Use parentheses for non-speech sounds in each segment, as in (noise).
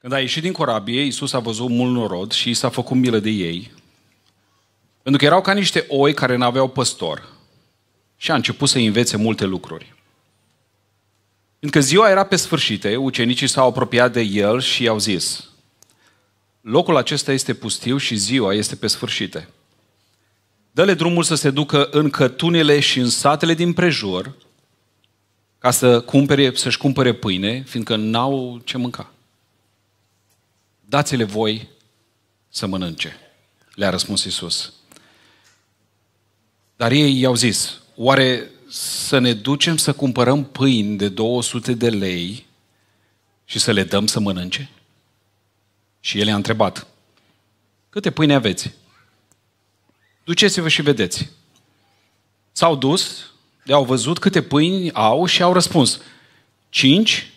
Când a ieșit din corabie, Iisus a văzut mult norod și i s-a făcut milă de ei, pentru că erau ca niște oi care nu aveau păstor. Și a început să învețe multe lucruri. Încă ziua era pe sfârșite, ucenicii s-au apropiat de el și i-au zis, locul acesta este pustiu și ziua este pe sfârșite. Dă-le drumul să se ducă în cătunele și în satele din prejur ca să cumpere, să-și cumpere pâine, fiindcă n-au ce mânca dați-le voi să mănânce, le-a răspuns Isus. Dar ei i-au zis, oare să ne ducem să cumpărăm pâini de 200 de lei și să le dăm să mănânce? Și el a întrebat, câte pâini aveți? Duceți-vă și vedeți. S-au dus, le-au văzut câte pâini au și au răspuns, cinci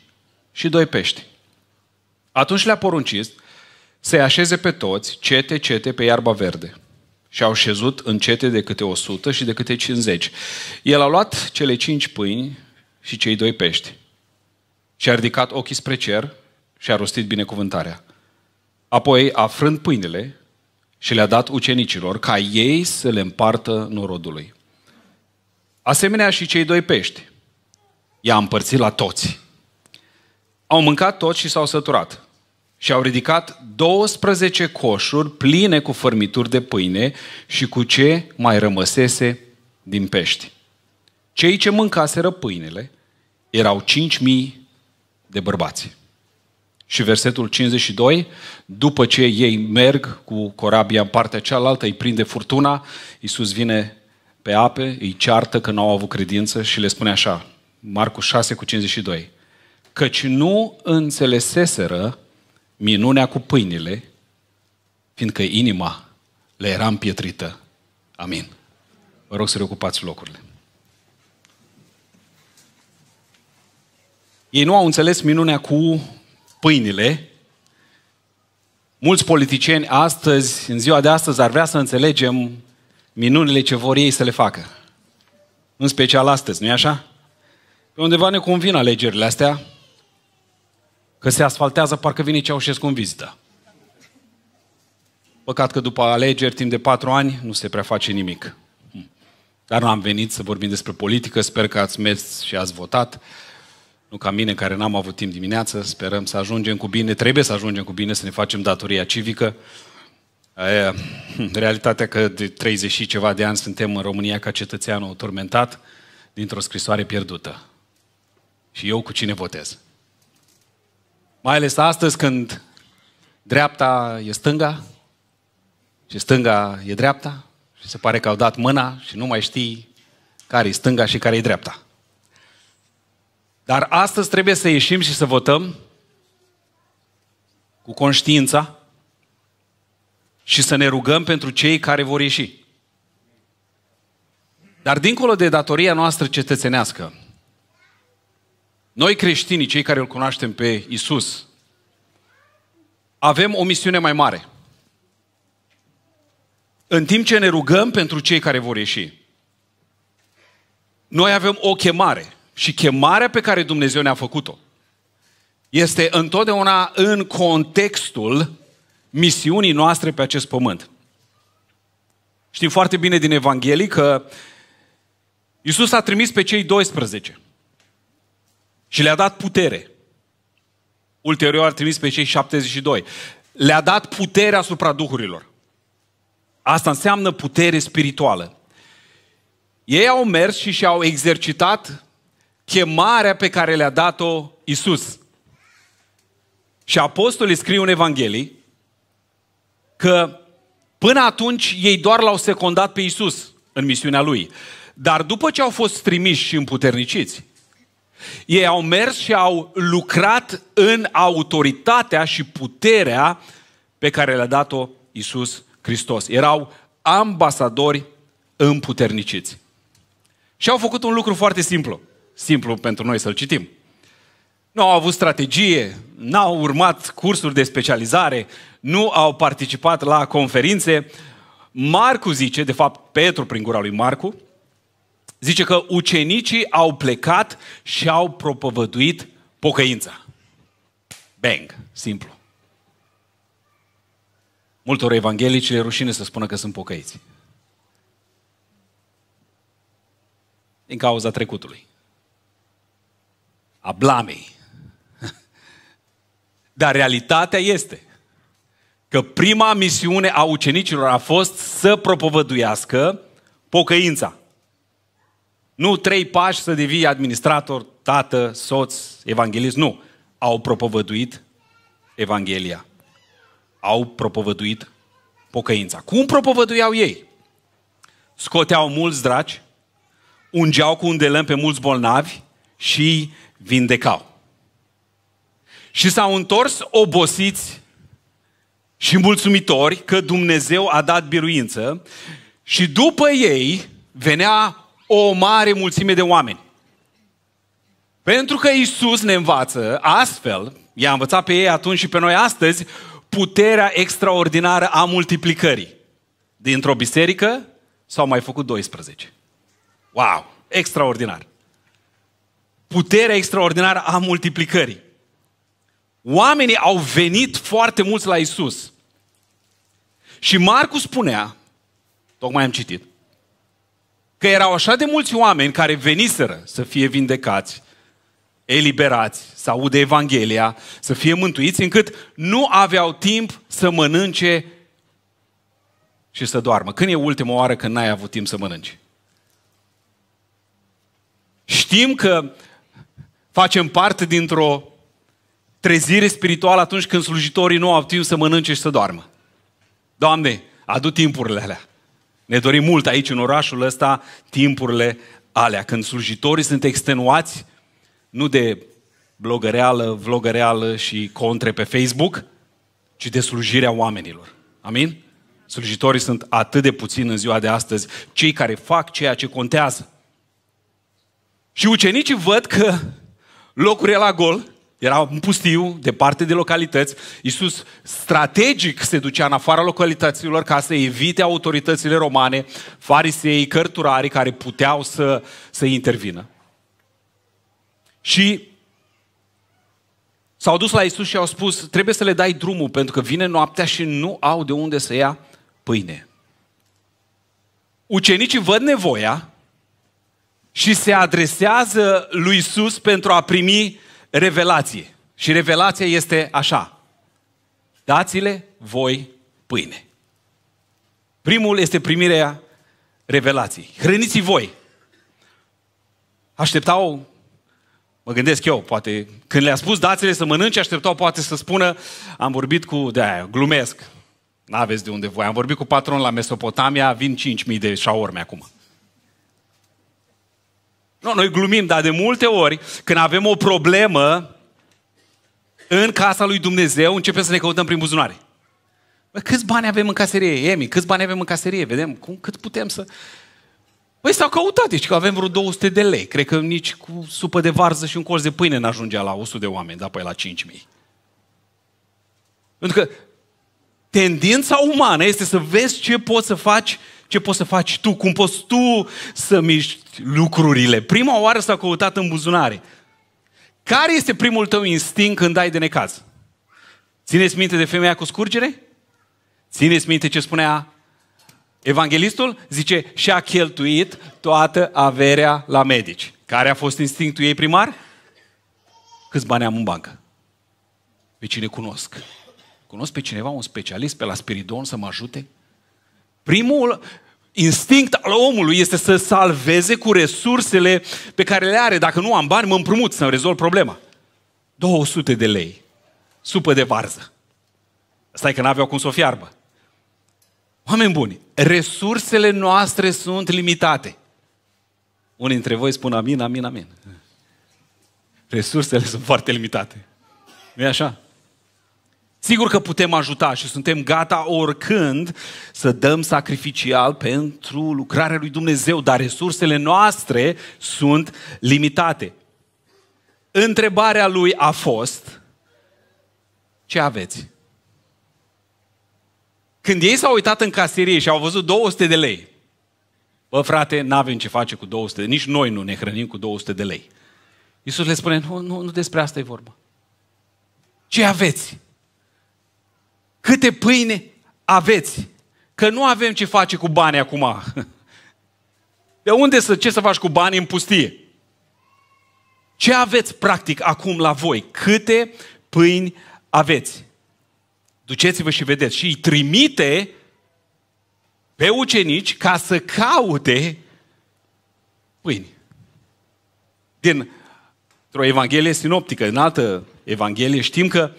și doi pești. Atunci le-a poruncit să-i așeze pe toți, cete, cete, pe iarba verde. Și au șezut în cete de câte 100 și de câte 50. El a luat cele cinci pâini și cei doi pești. Și a ridicat ochii spre cer și a rostit binecuvântarea. Apoi a frânt pâinile și le-a dat ucenicilor ca ei să le împartă norodului. Asemenea și cei doi pești. I-a împărțit la toți. Au mâncat toți și s-au săturat. Și au ridicat 12 coșuri pline cu fărmituri de pâine și cu ce mai rămăsese din pești. Cei ce mâncaseră pâinele erau 5.000 de bărbați. Și versetul 52, după ce ei merg cu corabia în partea cealaltă, îi prinde furtuna, Iisus vine pe ape, îi ceartă că n-au avut credință și le spune așa, Marcu 6 cu 52, căci nu înțeleseseră minunea cu pâinile, fiindcă inima le era împietrită. Amin. Vă rog să reocupați locurile. Ei nu au înțeles minunea cu pâinile. Mulți politicieni astăzi, în ziua de astăzi, ar vrea să înțelegem minunile ce vor ei să le facă. În special astăzi, nu-i așa? Pe undeva ne convin alegerile astea, că se asfaltează, parcă vine Ceaușescu în vizită. Păcat că după alegeri, timp de patru ani, nu se prea face nimic. Hm. Dar nu am venit să vorbim despre politică, sper că ați mers și ați votat. Nu ca mine, care n-am avut timp dimineață, sperăm să ajungem cu bine, trebuie să ajungem cu bine, să ne facem datoria civică. Aia, hm, realitatea că de 30 și ceva de ani suntem în România ca cetățean tormentat dintr-o scrisoare pierdută. Și eu cu cine votez? Mai ales astăzi când dreapta e stânga și stânga e dreapta și se pare că au dat mâna și nu mai știi care e stânga și care e dreapta. Dar astăzi trebuie să ieșim și să votăm cu conștiința și să ne rugăm pentru cei care vor ieși. Dar dincolo de datoria noastră cetățenească, noi creștinii, cei care îl cunoaștem pe Isus, avem o misiune mai mare. În timp ce ne rugăm pentru cei care vor ieși, noi avem o chemare și chemarea pe care Dumnezeu ne-a făcut-o este întotdeauna în contextul misiunii noastre pe acest pământ. Știm foarte bine din Evanghelie că Iisus a trimis pe cei 12 și le-a dat putere. Ulterior ar trimis pe cei 72. Le-a dat putere asupra duhurilor. Asta înseamnă putere spirituală. Ei au mers și și-au exercitat chemarea pe care le-a dat-o Isus. Și apostolii scriu în Evanghelie că până atunci ei doar l-au secundat pe Isus în misiunea lui. Dar după ce au fost trimiși și împuterniciți, ei au mers și au lucrat în autoritatea și puterea pe care le-a dat-o Isus Hristos. Erau ambasadori împuterniciți. Și au făcut un lucru foarte simplu. Simplu pentru noi să-l citim. Nu au avut strategie, n-au urmat cursuri de specializare, nu au participat la conferințe. Marcu zice, de fapt Petru prin gura lui Marcu, zice că ucenicii au plecat și au propovăduit pocăința. Bang, simplu. Multor evanghelici le rușine să spună că sunt pocăiți. Din cauza trecutului. A blamei. (laughs) Dar realitatea este că prima misiune a ucenicilor a fost să propovăduiască pocăința. Nu trei pași să devii administrator, tată, soț, evanghelist. Nu. Au propovăduit Evanghelia. Au propovăduit pocăința. Cum propovăduiau ei? Scoteau mulți dragi, ungeau cu un delăm pe mulți bolnavi și vindecau. Și s-au întors obosiți și mulțumitori că Dumnezeu a dat biruință și după ei venea o mare mulțime de oameni. Pentru că Isus ne învață astfel, i-a învățat pe ei atunci și pe noi astăzi, puterea extraordinară a multiplicării. Dintr-o biserică s-au mai făcut 12. Wow! Extraordinar! Puterea extraordinară a multiplicării. Oamenii au venit foarte mulți la Isus. Și Marcu spunea, tocmai am citit, că erau așa de mulți oameni care veniseră să fie vindecați, eliberați, să audă Evanghelia, să fie mântuiți, încât nu aveau timp să mănânce și să doarmă. Când e ultima oară când n-ai avut timp să mănânci? Știm că facem parte dintr-o trezire spirituală atunci când slujitorii nu au timp să mănânce și să doarmă. Doamne, adu timpurile alea. Ne dorim mult aici, în orașul ăsta, timpurile alea, când slujitorii sunt extenuați, nu de blogăreală, vlogăreală și contre pe Facebook, ci de slujirea oamenilor. Amin? Slujitorii sunt atât de puțini în ziua de astăzi, cei care fac ceea ce contează. Și ucenicii văd că locul e la gol era un pustiu, departe de localități. Iisus strategic se ducea în afara localităților ca să evite autoritățile romane, farisei, cărturarii care puteau să, să intervină. Și s-au dus la Iisus și au spus, trebuie să le dai drumul pentru că vine noaptea și nu au de unde să ia pâine. Ucenicii văd nevoia și se adresează lui Iisus pentru a primi revelație. Și revelația este așa. Dați-le voi pâine. Primul este primirea revelației. Hrăniți voi. Așteptau, mă gândesc eu, poate când le-a spus dați-le să mănânce, așteptau poate să spună, am vorbit cu, de aia, glumesc, n-aveți de unde voi, am vorbit cu patron la Mesopotamia, vin 5.000 de șaorme acum. Nu, noi glumim, dar de multe ori, când avem o problemă, în casa lui Dumnezeu începem să ne căutăm prin buzunare. Bă, câți bani avem în caserie, Emi? Câți bani avem în caserie? Vedem cum, cât putem să... Păi s-au căutat, deci că avem vreo 200 de lei. Cred că nici cu supă de varză și un colț de pâine n-ajungea la 100 de oameni, dar păi la 5.000. Pentru că tendința umană este să vezi ce poți să faci ce poți să faci tu, cum poți tu să miști lucrurile. Prima oară s-a căutat în buzunare. Care este primul tău instinct când ai de necaz? Țineți minte de femeia cu scurgere? Țineți minte ce spunea evanghelistul? Zice, și-a cheltuit toată averea la medici. Care a fost instinctul ei primar? Câți bani am în bancă? Pe cine cunosc? Cunosc pe cineva, un specialist pe la Spiridon să mă ajute? Primul instinct al omului este să salveze cu resursele pe care le are. Dacă nu am bani, mă împrumut să-mi rezolv problema. 200 de lei. Supă de varză. Stai că n-aveau cum să o fiarbă. Oameni buni, resursele noastre sunt limitate. Unii dintre voi spun amin, amin, amin. Resursele sunt foarte limitate. nu e așa? Sigur că putem ajuta și suntem gata oricând să dăm sacrificial pentru lucrarea lui Dumnezeu, dar resursele noastre sunt limitate. Întrebarea lui a fost, ce aveți? Când ei s-au uitat în caserie și au văzut 200 de lei, bă frate, n-avem ce face cu 200, de nici noi nu ne hrănim cu 200 de lei. Iisus le spune, nu, nu, nu despre asta e vorba. Ce aveți? câte pâine aveți. Că nu avem ce face cu banii acum. (laughs) De unde să, ce să faci cu banii în pustie? Ce aveți practic acum la voi? Câte pâini aveți? Duceți-vă și vedeți. Și îi trimite pe ucenici ca să caute pâini. Din o Evanghelie sinoptică, în altă Evanghelie știm că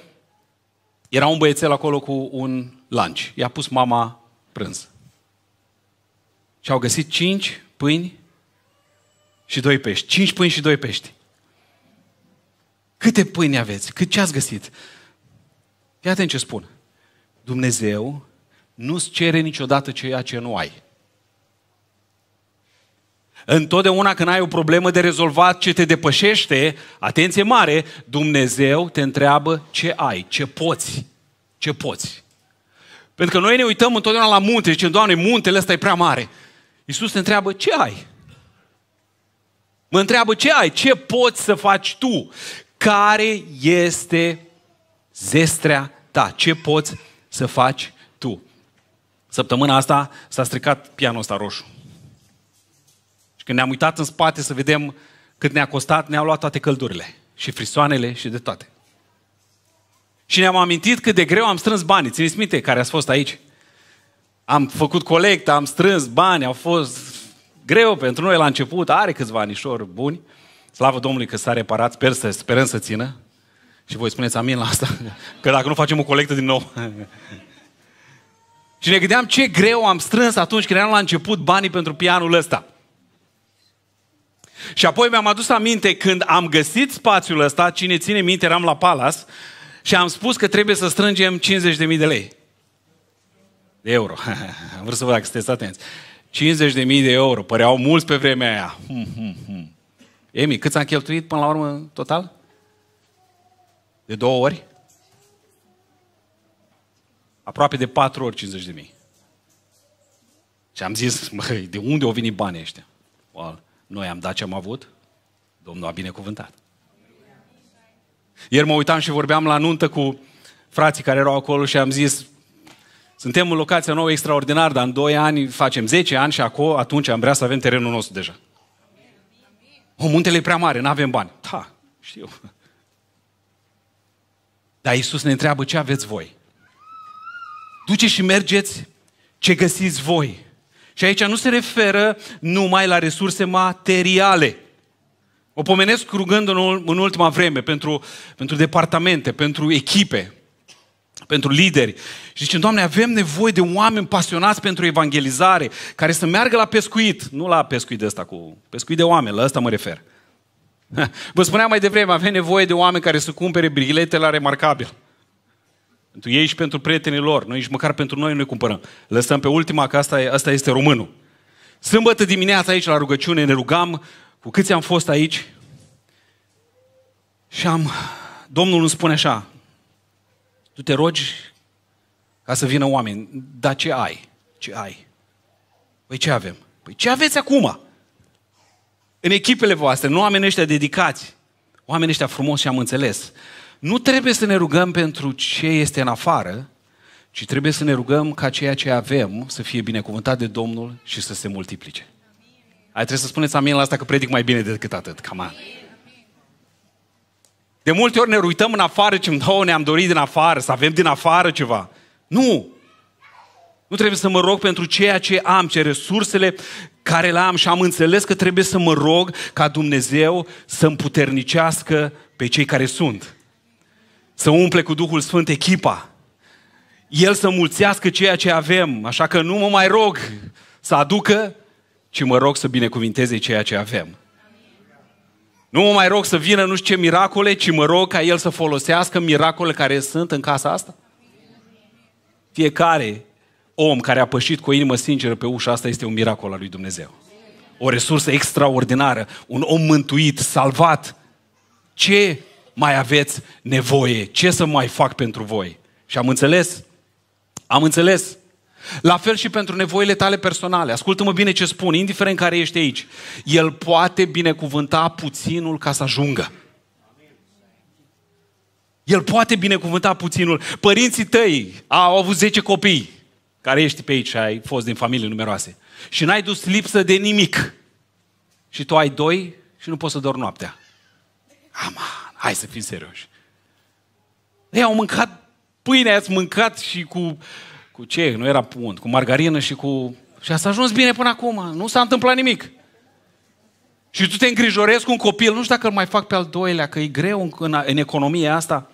era un băiețel acolo cu un lunch. I-a pus mama prânz. Și au găsit cinci pâini și doi pești. Cinci pâini și doi pești. Câte pâini aveți? Cât ce ați găsit? Fii atent ce spun. Dumnezeu nu-ți cere niciodată ceea ce nu ai. Întotdeauna când ai o problemă de rezolvat ce te depășește, atenție mare, Dumnezeu te întreabă ce ai, ce poți, ce poți. Pentru că noi ne uităm întotdeauna la munte, zicem, Doamne, muntele ăsta e prea mare. Iisus te întreabă, ce ai? Mă întreabă, ce ai? Ce poți să faci tu? Care este zestrea ta? Ce poți să faci tu? Săptămâna asta s-a stricat pianul ăsta roșu. Și când ne-am uitat în spate să vedem cât ne-a costat, ne-au luat toate căldurile și frisoanele și de toate. Și ne-am amintit cât de greu am strâns banii. Țineți minte care ați fost aici? Am făcut colect, am strâns bani, au fost greu pentru noi la început, are câțiva anișori buni. Slavă Domnului că s-a reparat, sper să, sperăm să țină. Și voi spuneți amin la asta, (laughs) că dacă nu facem o colectă din nou. (laughs) și ne gândeam ce greu am strâns atunci când eram la început banii pentru pianul ăsta. Și apoi mi-am adus aminte când am găsit spațiul ăsta, cine ține minte, eram la Palas, și am spus că trebuie să strângem 50.000 de lei. De euro. (laughs) am vrut să văd dacă sunteți atenți. 50.000 de euro. Păreau mulți pe vremea aia. Hmm, hmm, hmm. Emi, cât am cheltuit până la urmă total? De două ori? Aproape de patru ori 50 de mii. Și am zis, (laughs) măi, de unde au venit banii ăștia? Wow. Noi am dat ce am avut, Domnul a binecuvântat. Ieri mă uitam și vorbeam la nuntă cu frații care erau acolo și am zis, suntem în locația nouă extraordinar, dar în 2 ani facem 10 ani și acolo, atunci am vrea să avem terenul nostru deja. O, muntele e prea mare, nu avem bani. Da, știu. Dar Iisus ne întreabă ce aveți voi. Duceți și mergeți ce găsiți voi. Și aici nu se referă numai la resurse materiale. O pomenesc rugând în ultima vreme pentru, pentru departamente, pentru echipe, pentru lideri. Și zicem, Doamne, avem nevoie de oameni pasionați pentru evangelizare, care să meargă la pescuit. Nu la pescuit de ăsta, cu pescuit de oameni, la ăsta mă refer. (laughs) Vă spuneam mai devreme, avem nevoie de oameni care să cumpere brilete la remarcabil. Pentru ei și pentru prietenii lor. Noi și măcar pentru noi nu cumpărăm. Lăsăm pe ultima, că asta, e, asta este românul. Sâmbătă dimineața aici la rugăciune ne rugam cu câți am fost aici și am... Domnul îmi spune așa, tu te rogi ca să vină oameni, dar ce ai? Ce ai? Păi ce avem? Păi ce aveți acum? În echipele voastre, nu oamenii ăștia dedicați, oamenii ăștia frumos și am înțeles. Nu trebuie să ne rugăm pentru ce este în afară, ci trebuie să ne rugăm ca ceea ce avem să fie binecuvântat de Domnul și să se multiplice. Ai trebuie să spuneți amin la asta că predic mai bine decât atât. cam De multe ori ne uităm în afară ce oh, ne-am dorit din afară, să avem din afară ceva. Nu! Nu trebuie să mă rog pentru ceea ce am, ce resursele care le am și am înțeles că trebuie să mă rog ca Dumnezeu să împuternicească pe cei care sunt să umple cu Duhul Sfânt echipa, El să mulțească ceea ce avem, așa că nu mă mai rog să aducă, ci mă rog să binecuvinteze ceea ce avem. Nu mă mai rog să vină nu știu ce miracole, ci mă rog ca El să folosească miracole care sunt în casa asta. Fiecare om care a pășit cu o inimă sinceră pe ușa asta este un miracol al lui Dumnezeu. O resursă extraordinară, un om mântuit, salvat. Ce mai aveți nevoie. Ce să mai fac pentru voi? Și am înțeles? Am înțeles. La fel și pentru nevoile tale personale. Ascultă-mă bine ce spun, indiferent care ești aici. El poate binecuvânta puținul ca să ajungă. El poate binecuvânta puținul. Părinții tăi au avut 10 copii, care ești pe aici, ai fost din familie numeroase. Și n-ai dus lipsă de nimic. Și tu ai doi și nu poți să dormi noaptea. Aman. Hai să fim serioși. Ei au mâncat pâine, ați mâncat și cu, cu ce? Nu era punt, cu margarină și cu... Și ați ajuns bine până acum, nu s-a întâmplat nimic. Și tu te îngrijorezi cu un copil, nu știu dacă îl mai fac pe al doilea, că e greu în, în economia asta.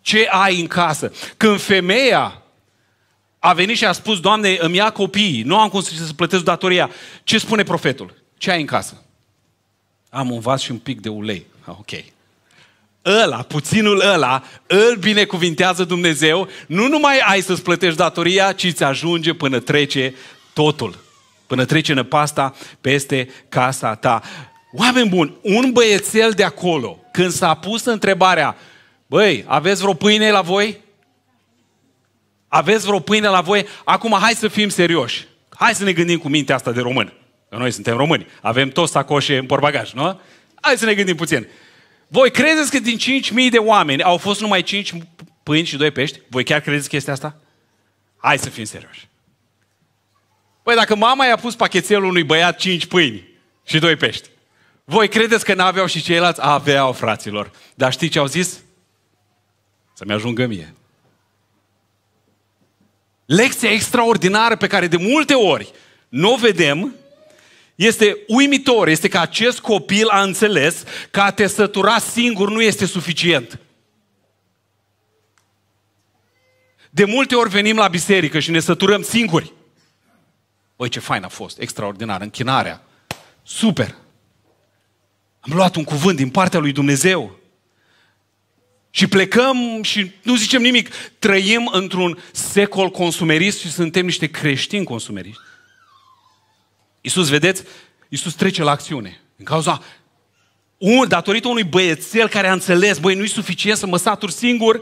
Ce ai în casă? Când femeia a venit și a spus, Doamne, îmi ia copiii, nu am cum să plătesc datoria, ce spune profetul? Ce ai în casă? Am un vas și un pic de ulei. Ah, ok. Ăla, puținul ăla, îl binecuvintează Dumnezeu. Nu numai ai să-ți plătești datoria, ci îți ajunge până trece totul. Până trece năpasta peste casa ta. Oameni buni, un băiețel de acolo, când s-a pus întrebarea, băi, aveți vreo pâine la voi? Aveți vreo pâine la voi? Acum hai să fim serioși. Hai să ne gândim cu mintea asta de român. Noi suntem români. Avem toți sacoșe în porbagaj, nu? Hai să ne gândim puțin. Voi credeți că din 5.000 de oameni au fost numai 5 pâini și 2 pești? Voi chiar credeți că este asta? Hai să fim serioși. Păi dacă mama i-a pus pachetelul unui băiat 5 pâini și 2 pești, voi credeți că n-aveau și ceilalți? Aveau, fraților. Dar știți ce au zis? Să-mi ajungă mie. Lecția extraordinară pe care de multe ori nu o vedem este uimitor, este că acest copil a înțeles că a te sătura singur nu este suficient. De multe ori venim la biserică și ne săturăm singuri. Băi, ce fain a fost, extraordinar, închinarea, super. Am luat un cuvânt din partea lui Dumnezeu. Și plecăm și nu zicem nimic. Trăim într-un secol consumerist și suntem niște creștini consumeriști. Iisus, vedeți? Iisus trece la acțiune. În cauza, un, datorită unui băiețel care a înțeles, băi, nu-i suficient să mă satur singur.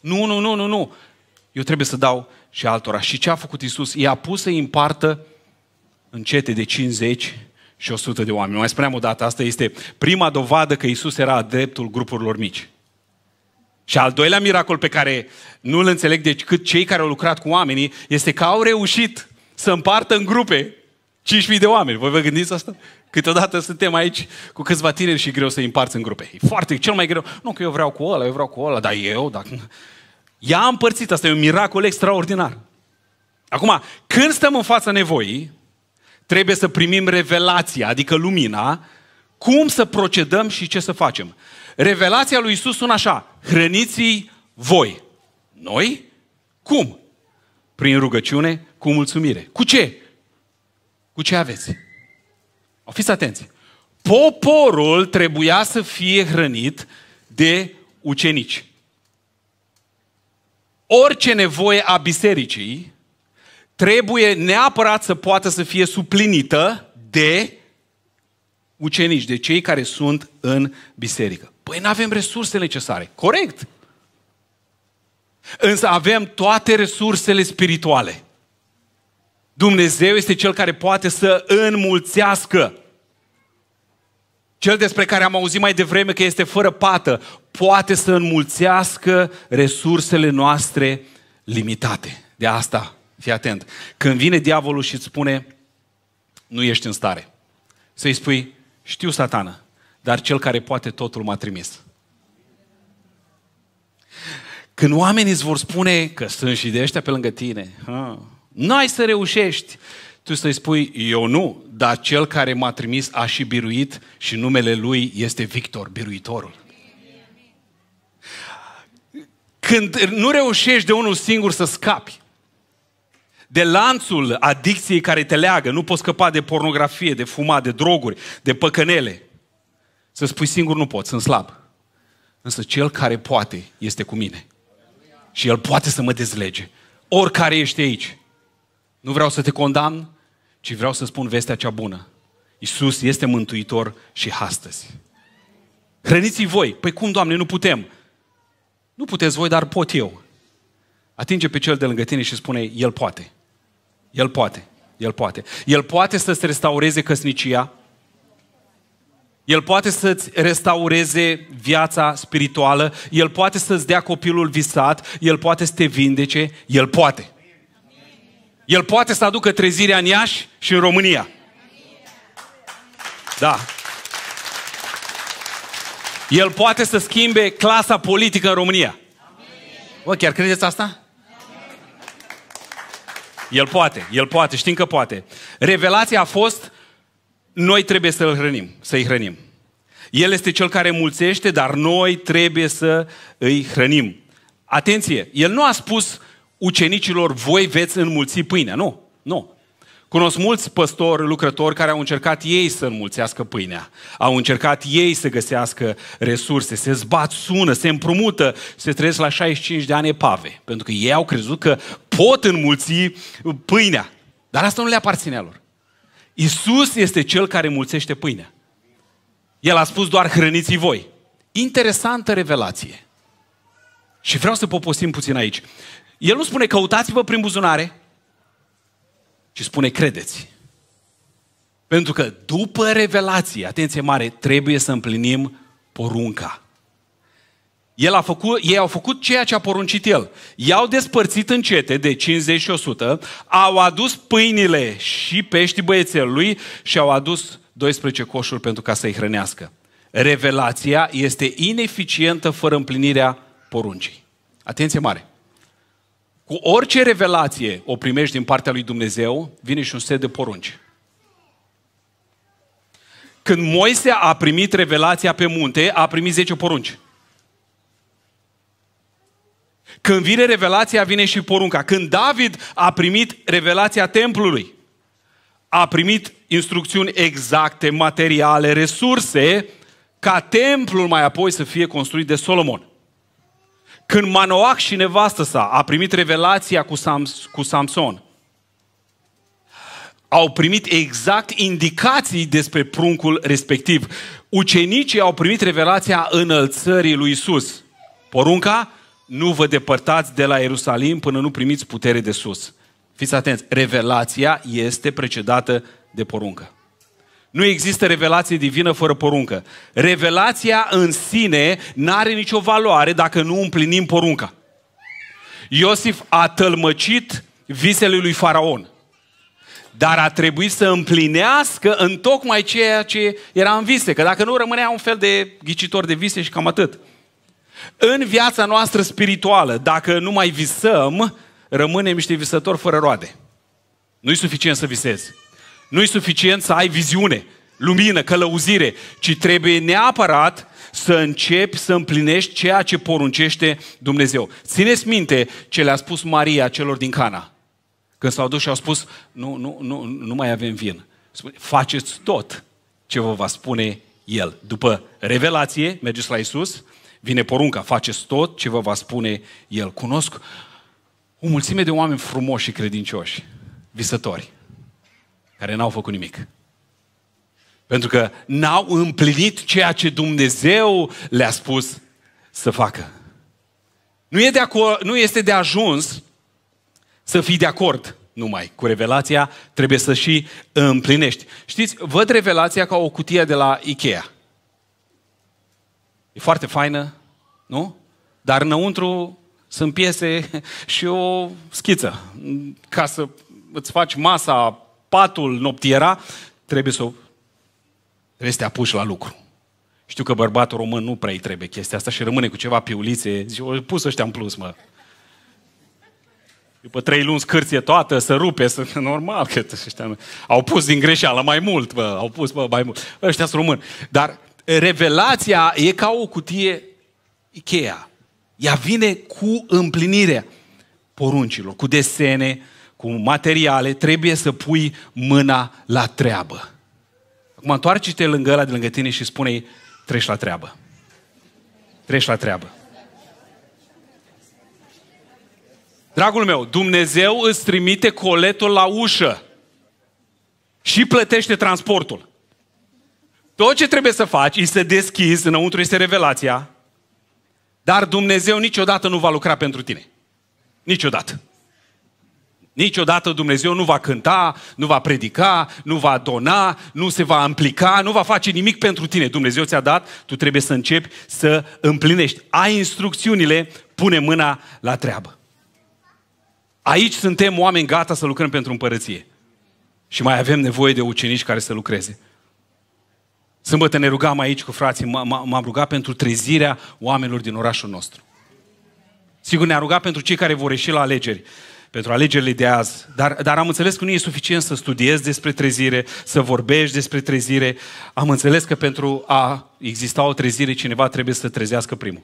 Nu, nu, nu, nu, nu. Eu trebuie să dau și altora. Și ce a făcut Iisus? I-a pus să-i împartă încete de 50 și 100 de oameni. Mai spuneam o dată, asta este prima dovadă că Isus era adeptul grupurilor mici. Și al doilea miracol pe care nu-l înțeleg cât cei care au lucrat cu oamenii este că au reușit să împartă în grupe 5.000 de oameni. Voi vă gândiți asta? Câteodată suntem aici cu câțiva tineri și greu să-i împarți în grupe. E foarte, cel mai greu. Nu că eu vreau cu ăla, eu vreau cu ăla, dar eu, dacă... Ea a împărțit, asta e un miracol extraordinar. Acum, când stăm în fața nevoii, trebuie să primim revelația, adică lumina, cum să procedăm și ce să facem. Revelația lui Isus sună așa, hrăniți voi. Noi? Cum? Prin rugăciune, cu mulțumire. Cu ce? cu ce aveți. O fiți atenți. Poporul trebuia să fie hrănit de ucenici. Orice nevoie a bisericii trebuie neapărat să poată să fie suplinită de ucenici, de cei care sunt în biserică. Păi nu avem resursele necesare. Corect. Însă avem toate resursele spirituale. Dumnezeu este Cel care poate să înmulțească. Cel despre care am auzit mai devreme că este fără pată, poate să înmulțească resursele noastre limitate. De asta, fii atent. Când vine diavolul și îți spune, nu ești în stare, să-i spui, știu satană, dar cel care poate totul m-a trimis. Când oamenii îți vor spune că sunt și de ăștia pe lângă tine, ha, N-ai să reușești. Tu să-i spui, eu nu, dar cel care m-a trimis a și biruit și numele lui este Victor, biruitorul. Când nu reușești de unul singur să scapi, de lanțul adicției care te leagă, nu poți scăpa de pornografie, de fumat, de droguri, de păcănele, să spui singur nu pot, sunt slab. Însă cel care poate este cu mine. Și el poate să mă dezlege. Oricare ești aici. Nu vreau să te condamn, ci vreau să spun vestea cea bună. Iisus este mântuitor și astăzi. Hrăniți-i voi. Păi cum, Doamne, nu putem? Nu puteți voi, dar pot eu. Atinge pe cel de lângă tine și spune, El poate. El poate. El poate. El poate să-ți restaureze căsnicia. El poate să-ți restaureze viața spirituală. El poate să-ți dea copilul visat. El poate să te vindece. El poate. El poate să aducă trezirea în Iași și în România. Da. El poate să schimbe clasa politică în România. Vă chiar credeți asta? El poate, el poate, știm că poate. Revelația a fost, noi trebuie să-l hrănim, să-i hrănim. El este cel care mulțește, dar noi trebuie să îi hrănim. Atenție, el nu a spus, ucenicilor, voi veți înmulți pâinea. Nu, nu. Cunosc mulți păstori, lucrători care au încercat ei să înmulțească pâinea. Au încercat ei să găsească resurse, se zbat, sună, se împrumută, se trăiesc la 65 de ani epave. Pentru că ei au crezut că pot înmulți pâinea. Dar asta nu le aparține lor. Isus este cel care mulțește pâinea. El a spus doar hrăniți voi. Interesantă revelație. Și vreau să poposim puțin aici. El nu spune căutați-vă prin buzunare, ci spune credeți. Pentru că după revelație, atenție mare, trebuie să împlinim porunca. El a făcut, ei au făcut ceea ce a poruncit el. I-au despărțit încete de 50 și 100, au adus pâinile și peștii băiețelului și au adus 12 coșuri pentru ca să-i hrănească. Revelația este ineficientă fără împlinirea poruncii. Atenție mare! Cu orice revelație o primești din partea lui Dumnezeu, vine și un set de porunci. Când Moise a primit revelația pe munte, a primit 10 porunci. Când vine revelația, vine și porunca. Când David a primit revelația templului, a primit instrucțiuni exacte, materiale, resurse, ca templul mai apoi să fie construit de Solomon. Când Manoac și nevastă sa a primit revelația cu, Sams- cu Samson, au primit exact indicații despre pruncul respectiv. Ucenicii au primit revelația înălțării lui Isus. Porunca? Nu vă depărtați de la Ierusalim până nu primiți putere de sus. Fiți atenți, revelația este precedată de poruncă. Nu există revelație divină fără poruncă. Revelația în sine nu are nicio valoare dacă nu împlinim porunca. Iosif a tălmăcit visele lui Faraon, dar a trebuit să împlinească în tocmai ceea ce era în vise, că dacă nu rămânea un fel de ghicitor de vise și cam atât. În viața noastră spirituală, dacă nu mai visăm, rămânem niște visători fără roade. Nu-i suficient să visezi nu e suficient să ai viziune, lumină, călăuzire, ci trebuie neapărat să începi să împlinești ceea ce poruncește Dumnezeu. Țineți minte ce le-a spus Maria celor din Cana. Când s-au dus și au spus, nu, nu, nu, nu mai avem vin. Spune, faceți tot ce vă va spune El. După revelație, mergeți la Isus, vine porunca, faceți tot ce vă va spune El. Cunosc o mulțime de oameni frumoși și credincioși, visători care n-au făcut nimic. Pentru că n-au împlinit ceea ce Dumnezeu le-a spus să facă. Nu, e de acord, nu este de ajuns să fii de acord numai cu revelația, trebuie să și împlinești. Știți, văd revelația ca o cutie de la Ikea. E foarte faină, nu? Dar înăuntru sunt piese (laughs) și o schiță ca să îți faci masa, patul, noptiera, trebuie să, trebuie să te apuci la lucru. Știu că bărbatul român nu prea îi trebuie chestia asta și rămâne cu ceva piulițe. Zice, o pus ăștia în plus, mă. După trei luni scârție toată, să rupe, să... (laughs) normal că ăștia au pus din greșeală mai mult, mă. au pus mă, mai mult. Ăștia sunt români. Dar revelația e ca o cutie Ikea. Ea vine cu împlinirea poruncilor, cu desene, cu materiale, trebuie să pui mâna la treabă. Acum întoarce-te lângă ăla de lângă tine și spune-i, treci la treabă. Treci la treabă. Dragul meu, Dumnezeu îți trimite coletul la ușă și plătește transportul. Tot ce trebuie să faci este să deschizi, înăuntru este revelația, dar Dumnezeu niciodată nu va lucra pentru tine. Niciodată. Niciodată Dumnezeu nu va cânta, nu va predica, nu va dona, nu se va implica, nu va face nimic pentru tine. Dumnezeu ți-a dat, tu trebuie să începi să împlinești. Ai instrucțiunile, pune mâna la treabă. Aici suntem oameni gata să lucrăm pentru împărăție. Și mai avem nevoie de ucenici care să lucreze. Sâmbătă ne rugam aici cu frații, m-am rugat pentru trezirea oamenilor din orașul nostru. Sigur, ne-a rugat pentru cei care vor ieși la alegeri pentru alegerile de azi, dar, dar am înțeles că nu e suficient să studiezi despre trezire, să vorbești despre trezire. Am înțeles că pentru a exista o trezire, cineva trebuie să trezească primul.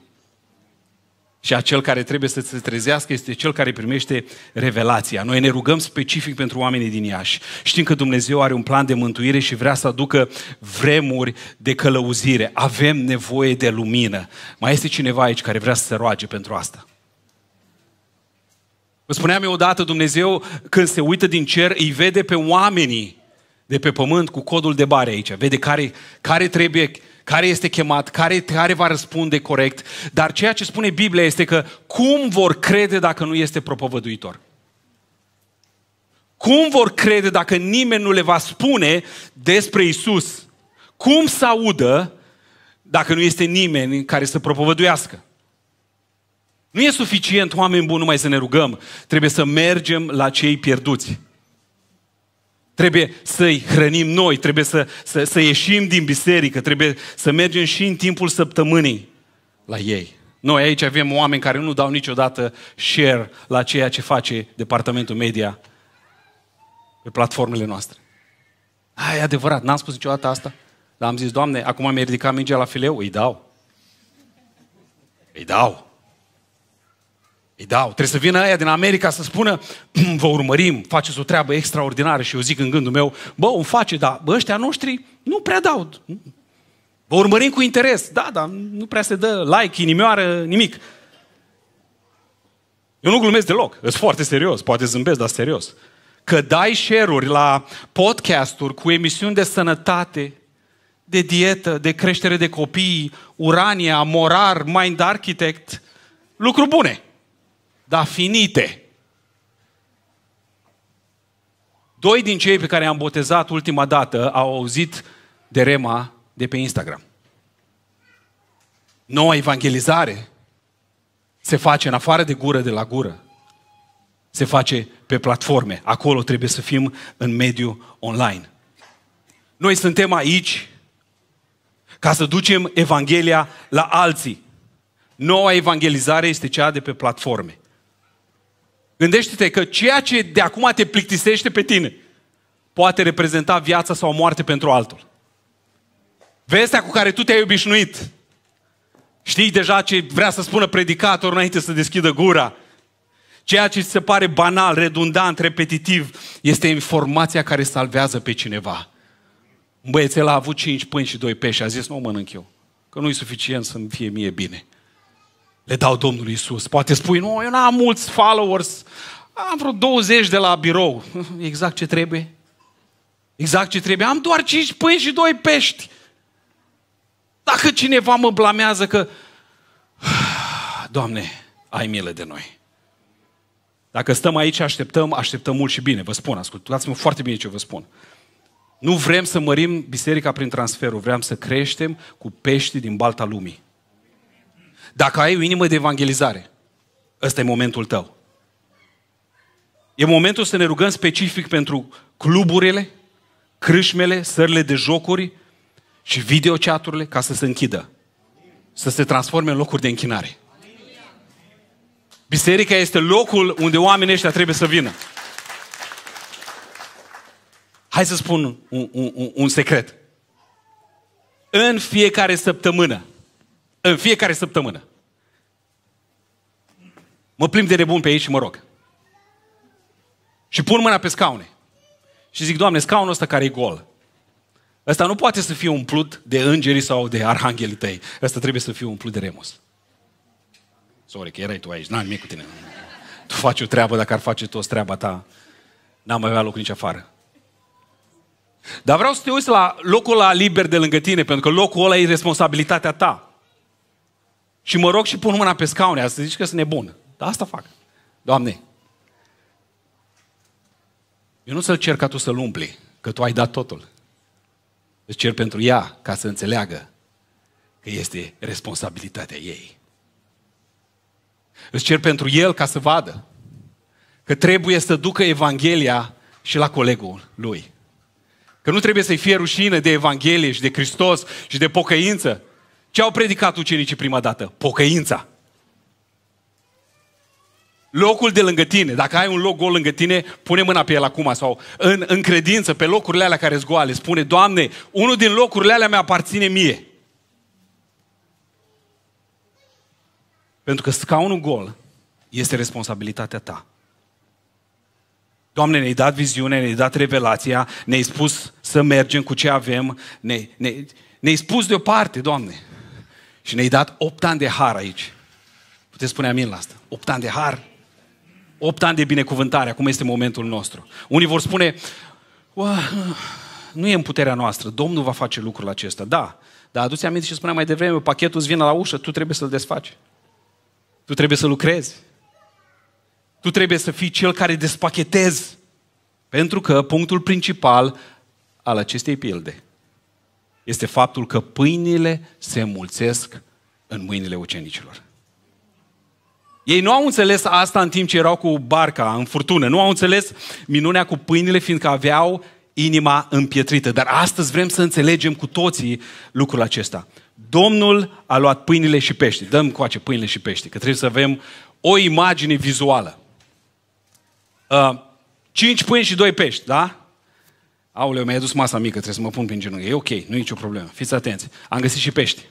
Și acel care trebuie să se trezească este cel care primește revelația. Noi ne rugăm specific pentru oamenii din Iași. Știm că Dumnezeu are un plan de mântuire și vrea să aducă vremuri de călăuzire. Avem nevoie de lumină. Mai este cineva aici care vrea să se roage pentru asta? Vă spuneam eu odată, Dumnezeu, când se uită din cer, îi vede pe oamenii de pe pământ cu codul de bare aici. Vede care, care trebuie, care este chemat, care, care va răspunde corect. Dar ceea ce spune Biblia este că cum vor crede dacă nu este propovăduitor? Cum vor crede dacă nimeni nu le va spune despre Isus? Cum să audă dacă nu este nimeni care să propovăduiască? Nu e suficient, oameni buni, numai să ne rugăm. Trebuie să mergem la cei pierduți. Trebuie să-i hrănim noi, trebuie să, să, să ieșim din biserică, trebuie să mergem și în timpul săptămânii la ei. Noi aici avem oameni care nu dau niciodată share la ceea ce face departamentul media pe platformele noastre. Aia e adevărat, n-am spus niciodată asta, dar am zis, Doamne, acum mi-ai ridicat mingea la fileu, îi dau. Îi dau. Îi dau. Trebuie să vină aia din America să spună, vă urmărim, faceți o treabă extraordinară și eu zic în gândul meu, bă, îmi face, dar bă, ăștia noștri nu prea dau. Vă urmărim cu interes. Da, dar nu prea se dă like, inimioară, nimic. Eu nu glumesc deloc. Sunt foarte serios. Poate zâmbesc, dar serios. Că dai share-uri la podcasturi cu emisiuni de sănătate, de dietă, de creștere de copii, Urania, Morar, Mind Architect, lucruri bune dar finite. Doi din cei pe care i-am botezat ultima dată au auzit de Rema de pe Instagram. Noua evangelizare se face în afară de gură de la gură. Se face pe platforme. Acolo trebuie să fim în mediul online. Noi suntem aici ca să ducem Evanghelia la alții. Noua evangelizare este cea de pe platforme. Gândește-te că ceea ce de acum te plictisește pe tine poate reprezenta viața sau moarte pentru altul. Vestea cu care tu te-ai obișnuit. Știi deja ce vrea să spună predicatorul înainte să deschidă gura. Ceea ce ți se pare banal, redundant, repetitiv, este informația care salvează pe cineva. băiețel a avut cinci pâini și doi pești și a zis, nu o mănânc eu, că nu-i suficient să-mi fie mie bine le dau Domnului Isus. Poate spui, nu, eu n-am mulți followers, am vreo 20 de la birou. (laughs) Exact ce trebuie. Exact ce trebuie. Am doar 5 pâini și 2 pești. Dacă cineva mă blamează că... (sighs) Doamne, ai milă de noi. Dacă stăm aici, așteptăm, așteptăm mult și bine. Vă spun, ascultați-mă foarte bine ce vă spun. Nu vrem să mărim biserica prin transferul, vrem să creștem cu pești din balta lumii. Dacă ai o inimă de evangelizare, ăsta e momentul tău. E momentul să ne rugăm specific pentru cluburile, crâșmele, sările de jocuri și videochaturile ca să se închidă. Să se transforme în locuri de închinare. Biserica este locul unde oamenii ăștia trebuie să vină. Hai să spun un, un, un, un secret. În fiecare săptămână, în fiecare săptămână. Mă plimb de nebun pe aici și mă rog. Și pun mâna pe scaune. Și zic, Doamne, scaunul ăsta care e gol, ăsta nu poate să fie umplut de îngerii sau de arhanghelii tăi. Ăsta trebuie să fie umplut de Remus. Sorry că erai tu aici, n-am nimic cu tine. Tu faci o treabă, dacă ar face toți treaba ta, n-am mai avea loc nici afară. Dar vreau să te uiți la locul ăla liber de lângă tine, pentru că locul ăla e responsabilitatea ta. Și mă rog și pun mâna pe scaune, să zici că sunt nebun. Dar asta fac. Doamne, eu nu să-l cer ca tu să-l umpli, că tu ai dat totul. Îți cer pentru ea ca să înțeleagă că este responsabilitatea ei. Îți cer pentru el ca să vadă că trebuie să ducă Evanghelia și la colegul lui. Că nu trebuie să-i fie rușine de Evanghelie și de Hristos și de pocăință, ce au predicat ucenicii prima dată? Pocăința. Locul de lângă tine, dacă ai un loc gol lângă tine, pune mâna pe el acum sau în, în credință, pe locurile alea care goale. Spune, Doamne, unul din locurile alea mi aparține mie. Pentru că scaunul gol este responsabilitatea ta. Doamne, ne-ai dat viziune, ne-ai dat revelația, ne-ai spus să mergem cu ce avem, ne, ne, ne-ai spus deoparte, Doamne. Și ne-ai dat 8 ani de har aici. Puteți spune amin la asta. 8 ani de har, 8 ani de binecuvântare, acum este momentul nostru. Unii vor spune, nu e în puterea noastră, Domnul va face lucrul acesta. Da, dar aduți aminte ce spuneam mai devreme, pachetul îți vine la ușă, tu trebuie să-l desfaci. Tu trebuie să lucrezi. Tu trebuie să fii cel care despachetezi. Pentru că punctul principal al acestei pilde este faptul că pâinile se mulțesc în mâinile ucenicilor. Ei nu au înțeles asta în timp ce erau cu barca în furtună, nu au înțeles minunea cu pâinile, fiindcă aveau inima împietrită. Dar astăzi vrem să înțelegem cu toții lucrul acesta. Domnul a luat pâinile și pește. Dăm cu ace pâinile și pește, că trebuie să avem o imagine vizuală. Uh, cinci pâini și doi pești, da? Aoleu, mi-ai adus masa mică, trebuie să mă pun prin genunchi. E ok, nu e nicio problemă. Fiți atenți. Am găsit și pești.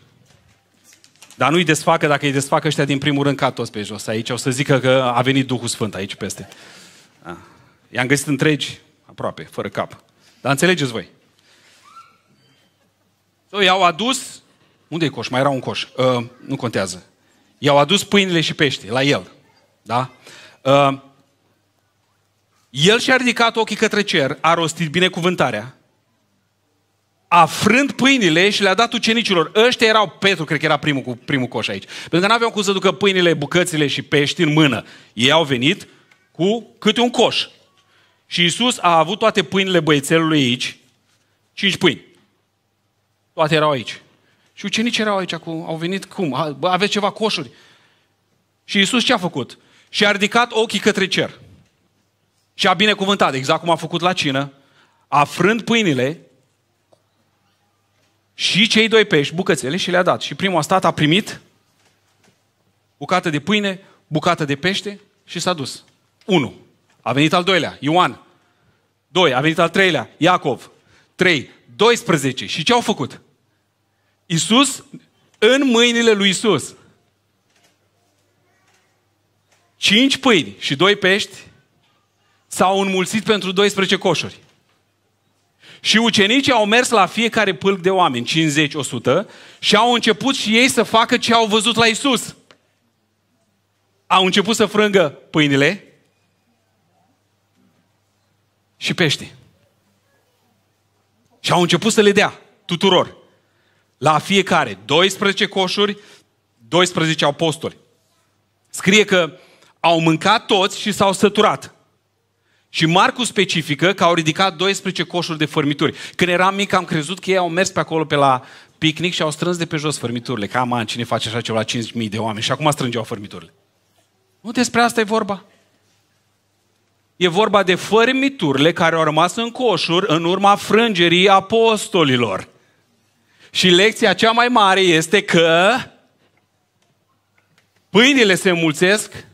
Dar nu-i desfacă, dacă îi desfacă ăștia din primul rând ca toți pe jos aici, o să zică că a venit Duhul Sfânt aici peste. I-am găsit întregi, aproape, fără cap. Dar înțelegeți voi. So, i-au adus, unde-i coș? Mai era un coș. Uh, nu contează. I-au adus pâinile și pește la el. Da? Uh, el și-a ridicat ochii către cer, a rostit binecuvântarea, a frânt pâinile și le-a dat ucenicilor. Ăștia erau, Petru cred că era primul, cu, primul coș aici, pentru că n-aveau cum să ducă pâinile, bucățile și pești în mână. Ei au venit cu câte un coș. Și Isus a avut toate pâinile băiețelului aici, cinci pâini. Toate erau aici. Și ucenicii erau aici, cu, au venit cum? Aveți ceva coșuri. Și Isus ce a făcut? Și a ridicat ochii către cer și a binecuvântat, exact cum a făcut la cină, a pâinile și cei doi pești, bucățele, și le-a dat. Și primul a stat, a primit bucată de pâine, bucată de pește și s-a dus. Unu. A venit al doilea, Ioan. Doi. A venit al treilea, Iacov. Trei. 12. Și ce au făcut? Isus, în mâinile lui Isus. Cinci pâini și doi pești s-au înmulțit pentru 12 coșuri. Și ucenicii au mers la fiecare pâlc de oameni, 50-100, și au început și ei să facă ce au văzut la Isus. Au început să frângă pâinile și pește. Și au început să le dea tuturor. La fiecare, 12 coșuri, 12 apostoli. Scrie că au mâncat toți și s-au săturat. Și Marcu specifică că au ridicat 12 coșuri de fărmituri. Când eram mic am crezut că ei au mers pe acolo pe la picnic și au strâns de pe jos fărmiturile. Cam man, cine face așa ceva la 5.000 de oameni? Și acum strângeau fărmiturile. Nu despre asta e vorba. E vorba de fărmiturile care au rămas în coșuri în urma frângerii apostolilor. Și lecția cea mai mare este că pâinile se mulțesc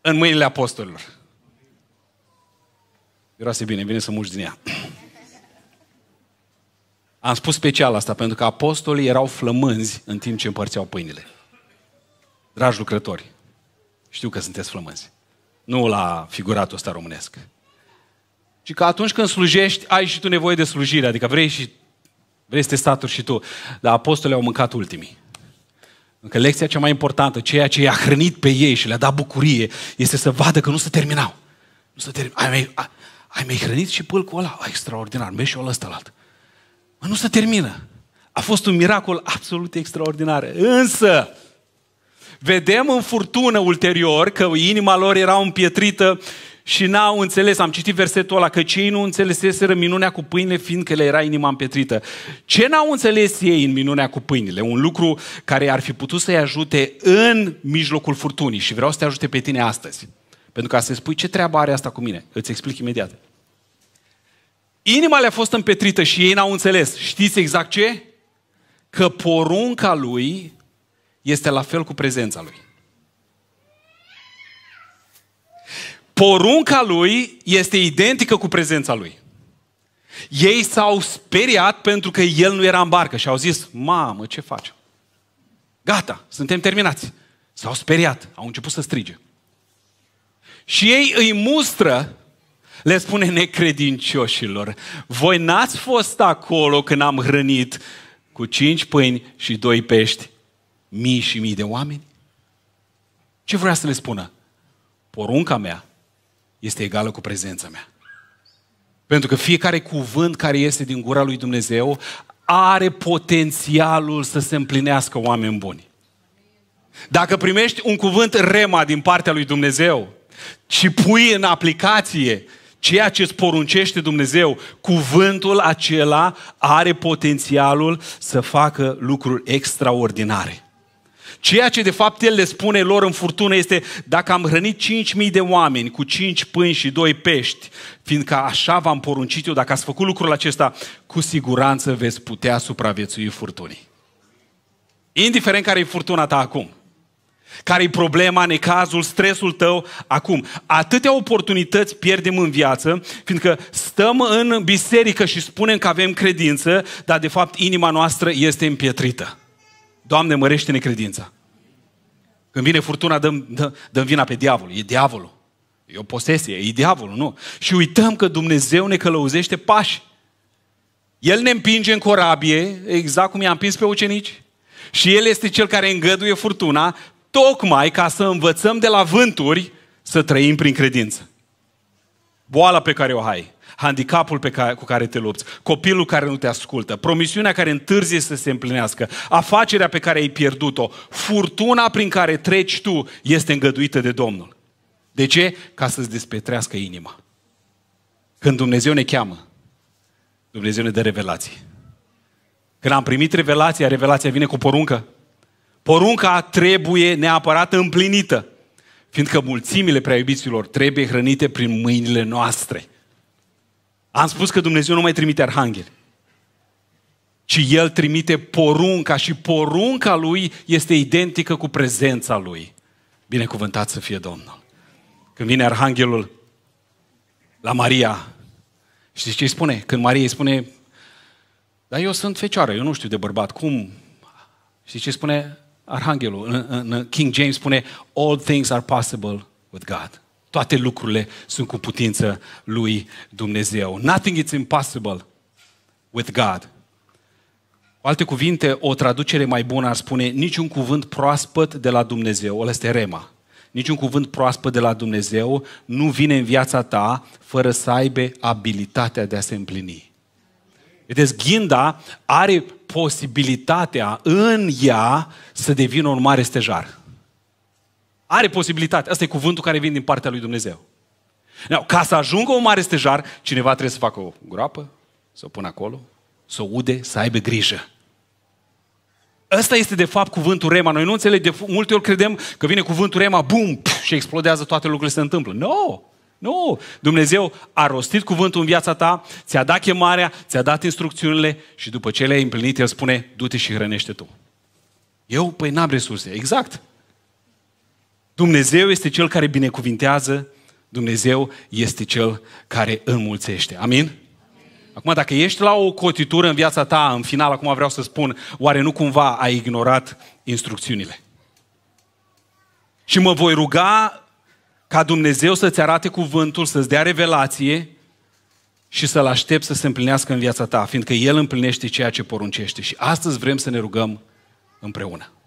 în mâinile apostolilor. Miroase bine, bine să muși din ea. Am spus special asta pentru că apostolii erau flămânzi în timp ce împărțeau pâinile. Dragi lucrători, știu că sunteți flămânzi. Nu la figuratul ăsta românesc. Și că atunci când slujești, ai și tu nevoie de slujire. Adică vrei și vrei să te staturi și tu. Dar apostolii au mâncat ultimii. Încă lecția cea mai importantă, ceea ce i-a hrănit pe ei și le-a dat bucurie, este să vadă că nu se terminau. Nu se terminau. Ai mai hrănit și pâlcul ăla? A, extraordinar, mergi și ăla alt. Mă, nu se termină. A fost un miracol absolut extraordinar. Însă, vedem în furtună ulterior că inima lor era împietrită și n-au înțeles, am citit versetul ăla, că cei nu înțeleseseră minunea cu pâinile, fiindcă le era inima împietrită. Ce n-au înțeles ei în minunea cu pâinile? Un lucru care ar fi putut să-i ajute în mijlocul furtunii și vreau să te ajute pe tine astăzi. Pentru ca să spui ce treabă are asta cu mine. Îți explic imediat. Inima le-a fost împetrită și ei n-au înțeles. Știți exact ce? Că porunca lui este la fel cu prezența lui. Porunca lui este identică cu prezența lui. Ei s-au speriat pentru că el nu era în barcă și au zis, mamă, ce facem? Gata, suntem terminați. S-au speriat, au început să strige. Și ei îi mustră, le spune necredincioșilor, voi n-ați fost acolo când am hrănit cu cinci pâini și doi pești mii și mii de oameni? Ce vrea să le spună? Porunca mea este egală cu prezența mea. Pentru că fiecare cuvânt care este din gura lui Dumnezeu are potențialul să se împlinească oameni buni. Dacă primești un cuvânt rema din partea lui Dumnezeu, ci pui în aplicație ceea ce îți poruncește Dumnezeu. Cuvântul acela are potențialul să facă lucruri extraordinare. Ceea ce de fapt el le spune lor în furtună este dacă am hrănit 5.000 de oameni cu 5 pâini și 2 pești, fiindcă așa v-am poruncit eu, dacă ați făcut lucrul acesta, cu siguranță veți putea supraviețui furtunii. Indiferent care e furtuna ta acum care e problema, necazul, stresul tău acum. Atâtea oportunități pierdem în viață, fiindcă stăm în biserică și spunem că avem credință, dar de fapt inima noastră este împietrită. Doamne, mărește-ne credința. Când vine furtuna, dăm, dăm, dăm vina pe diavol. E diavolul. E o posesie, e diavolul, nu? Și uităm că Dumnezeu ne călăuzește pași. El ne împinge în corabie, exact cum i-a împins pe ucenici. Și El este Cel care îngăduie furtuna tocmai ca să învățăm de la vânturi să trăim prin credință. Boala pe care o ai, handicapul pe care, cu care te lupți, copilul care nu te ascultă, promisiunea care întârzie să se împlinească, afacerea pe care ai pierdut-o, furtuna prin care treci tu este îngăduită de Domnul. De ce? Ca să-ți despetrească inima. Când Dumnezeu ne cheamă, Dumnezeu ne dă revelații. Când am primit revelația, revelația vine cu poruncă. Porunca trebuie neapărat împlinită, fiindcă mulțimile prea iubiților trebuie hrănite prin mâinile noastre. Am spus că Dumnezeu nu mai trimite arhangheli, ci El trimite porunca și porunca Lui este identică cu prezența Lui. Binecuvântat să fie Domnul. Când vine arhanghelul la Maria, știți ce îi spune? Când Maria îi spune, dar eu sunt fecioară, eu nu știu de bărbat, cum? Știți ce spune Arhanghelul, în, în King James spune All things are possible with God. Toate lucrurile sunt cu putință lui Dumnezeu. Nothing is impossible with God. Cu alte cuvinte, o traducere mai bună ar spune niciun cuvânt proaspăt de la Dumnezeu, ăla este rema. Niciun cuvânt proaspăt de la Dumnezeu nu vine în viața ta fără să aibă abilitatea de a se împlini. Vedeți, ghinda are posibilitatea în ea să devină un mare stejar. Are posibilitatea. Asta e cuvântul care vine din partea lui Dumnezeu. Now, ca să ajungă un mare stejar, cineva trebuie să facă o groapă, să o pună acolo, să o ude, să aibă grijă. Ăsta este de fapt cuvântul Rema. Noi nu înțelegem, de multe ori credem că vine cuvântul Rema, bum, și explodează toate lucrurile se întâmplă. Nu! No! Nu! Dumnezeu a rostit cuvântul în viața ta, ți-a dat chemarea, ți-a dat instrucțiunile și după ce le-ai împlinit, El spune, du-te și hrănește tu. Eu? Păi n-am resurse. Exact. Dumnezeu este Cel care binecuvintează, Dumnezeu este Cel care înmulțește. Amin? Acum, dacă ești la o cotitură în viața ta, în final, acum vreau să spun, oare nu cumva ai ignorat instrucțiunile? Și mă voi ruga ca Dumnezeu să-ți arate cuvântul, să-ți dea revelație și să-L aștept să se împlinească în viața ta, fiindcă El împlinește ceea ce poruncește. Și astăzi vrem să ne rugăm împreună.